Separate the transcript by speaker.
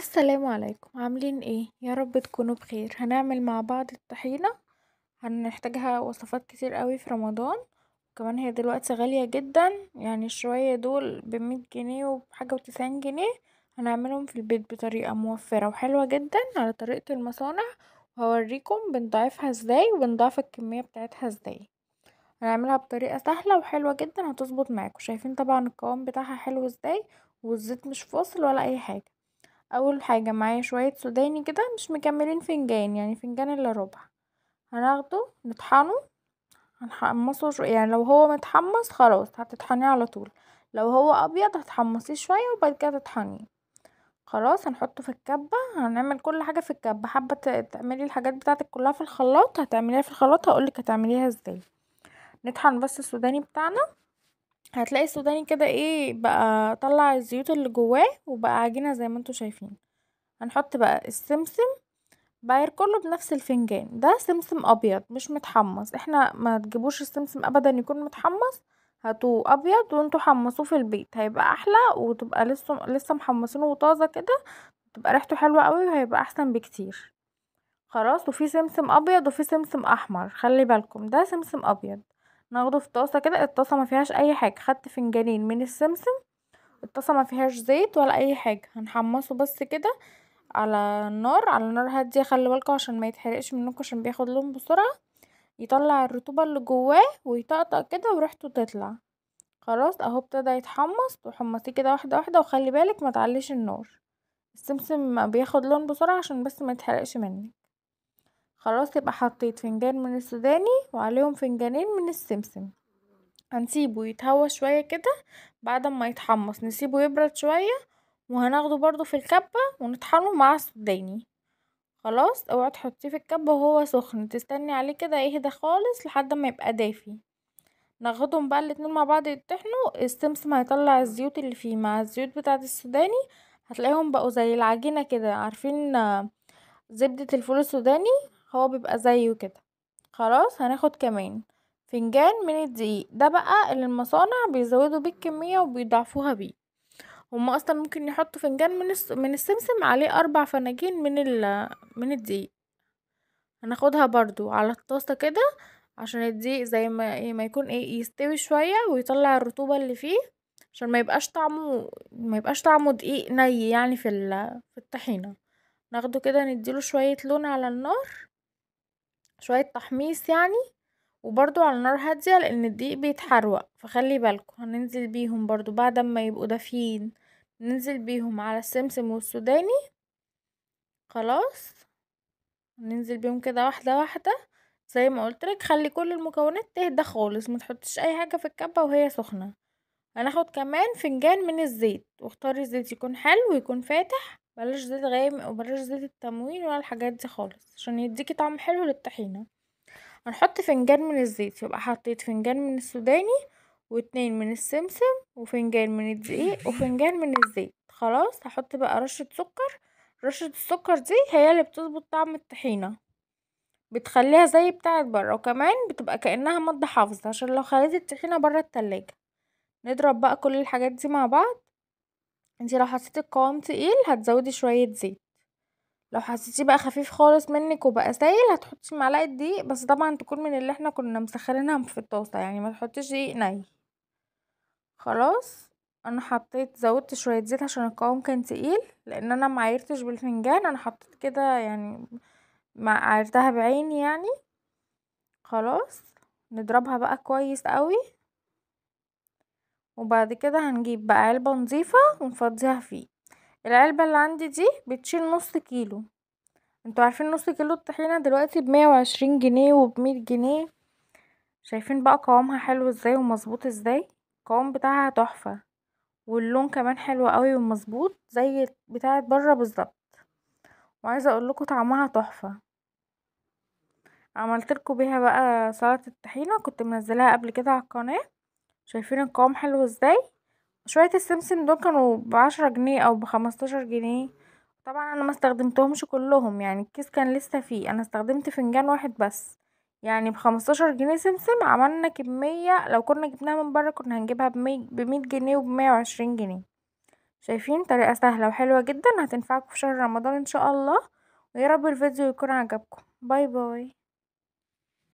Speaker 1: السلام عليكم عاملين ايه يا رب تكونوا بخير هنعمل مع بعض الطحينة هنحتاجها وصفات كتير قوي في رمضان وكمان هي دلوقتي غالية جدا يعني الشوية دول بمية جنيه وبحاجة وتسعين جنيه هنعملهم في البيت بطريقة موفرة وحلوة جدا على طريقة المصانع وهوريكم بنضعفها ازاي وبنضعف الكمية بتاعتها ازاي هنعملها بطريقة سهلة وحلوة جدا هتظبط معاكم شايفين طبعا القوام بتاعها حلو ازاي والزيت مش فاصل ولا اي حاجة اول حاجة معايا شوية سوداني كده مش مكملين فنجان يعني فنجان الا ربع هناخده نطحنه هنحمصه شوية يعني لو هو متحمص خلاص هتطحنيه على طول لو هو ابيض هتحمصيه شوية وبعد كده تطحنيه خلاص هنحطه في الكبة هنعمل كل حاجة في الكبة حابة تعملي الحاجات بتاعتك كلها في الخلاط هتعمليها في الخلاط هقولك هتعمليها ازاي نطحن بس السوداني بتاعنا هتلاقي السوداني كده ايه بقى طلع الزيوت اللي جواه وبقى عجينة زي ما انتوا شايفين هنحط بقى السمسم باير كله بنفس الفنجان ده سمسم ابيض مش متحمص احنا ما تجيبوش السمسم ابدا يكون متحمص هاتوه ابيض وانتوا حمصوه في البيت هيبقى احلى وتبقى لسه لسه محمصينه وطازه كده تبقى ريحته حلوه قوي وهيبقى احسن بكتير خلاص وفي سمسم ابيض وفي سمسم احمر خلي بالكم ده سمسم ابيض ناخده في طاسه كده الطاسه ما فيهاش اي حاجه خدت فنجانين من السمسم الطاسه ما فيهاش زيت ولا اي حاجه هنحمصه بس كده على النار على نار هاديه خلي بالكم عشان ما يتحرقش منكم عشان بياخد لون بسرعه يطلع الرطوبه اللي جواه ويطقطق كده وريحته تطلع خلاص اهو ابتدى يتحمص وحمصيه كده واحده واحده وخلي بالك ما تعليش النار السمسم بياخد لون بسرعه عشان بس ما يتحرقش منك خلاص يبقى حطيت فنجان من السوداني وعليهم فنجانين من السمسم هنسيبه يتهوى شوية كده بعد ما يتحمص نسيبه يبرد شوية وهناخده برضو في الكبة ونطحنه مع السوداني خلاص اوعى تحطيه في الكبة وهو سخن تستني عليه كده يهدى خالص لحد ما يبقى دافي ناخدهم بقى الاتنين مع بعض يتحنوا السمسم هيطلع الزيوت اللي فيه مع الزيوت بتاعة السوداني هتلاقيهم بقوا زي العجينة كده عارفين آه، زبدة الفول السوداني هو بيبقى زيه كده خلاص هناخد كمان فنجان من الدقيق ده بقى اللي المصانع بيزودوا بيه الكمية وبيضعفوها بيه هما اصلا ممكن يحطوا فنجان من الس... من السمسم عليه اربع فناجين من ال... من الدقيق هناخدها برضو على الطاسة كده عشان الدقيق زي ما إيه، ما يكون ايه يستوي شوية ويطلع الرطوبة اللي فيه عشان ما يبقاش طعمه ما يبقاش طعمه دقيق ني يعني في في الطحينة ناخده كده نديله شوية لون على النار شوية تحميص يعني وبرضو على نار هادية لان الدقيق بيتحروق فخلي بالكم هننزل بيهم برضو بعد ما يبقوا دافيين ننزل بيهم على السمسم والسوداني خلاص ننزل بيهم كده واحدة واحدة زي ما قلت لك خلي كل المكونات تهدى خالص ما تحطش اي حاجة في الكبة وهي سخنة هناخد كمان فنجان من الزيت واختاري الزيت يكون حلو ويكون فاتح بلاش زيت غامق وبلاش زيت التموين ولا الحاجات دي خالص عشان يديكي طعم حلو للطحينه هنحط فنجان من الزيت يبقى حطيت فنجان من السوداني واتنين من السمسم وفنجان من الدقيق وفنجان من الزيت خلاص هحط بقى رشه سكر رشه السكر دي هي اللي بتظبط طعم الطحينه بتخليها زي بتاعه بره وكمان بتبقى كانها ماده حافظه عشان لو خليت الطحينه بره التلاجة نضرب بقى كل الحاجات دي مع بعض انتي لو حسيتي القوام تقيل هتزودي شوية زيت لو حسيتيه بقى خفيف خالص منك وبقى سايل هتحطي معلقة دقيق بس طبعا تكون من اللي احنا كنا مسخنينها في الطاسة يعني ما تحطيش دقيق ني خلاص انا حطيت زودت شوية زيت عشان القوام كان تقيل لان انا معايرتش بالفنجان انا حطيت كده يعني عيرتها بعيني يعني خلاص نضربها بقى كويس قوي وبعد كده هنجيب بقى علبة نظيفة ونفضيها فيه العلبة اللي عندي دي بتشيل نص كيلو انتوا عارفين نص كيلو الطحينة دلوقتي بمية وعشرين جنيه وبمية جنيه شايفين بقى قوامها حلو ازاي ومظبوط ازاي القوام بتاعها تحفة واللون كمان حلو قوي ومظبوط زي بتاعة بره بالظبط وعايزة اقول لكم طعمها تحفة عملت لكم بيها بقى سلطة الطحينة كنت منزلاها قبل كده على القناة شايفين القوام حلو ازاي شوية السمسم دول كانوا بعشرة جنيه او بخمستاشر جنيه طبعا انا ما استخدمتهمش كلهم يعني الكيس كان لسه فيه انا استخدمت فنجان واحد بس يعني بخمستاشر جنيه سمسم عملنا كمية لو كنا جبناها من بره كنا هنجيبها بمية جنيه وبمية وعشرين جنيه شايفين طريقة سهلة وحلوة جدا هتنفعكم في شهر رمضان ان شاء الله ويا رب الفيديو يكون عجبكم باي باي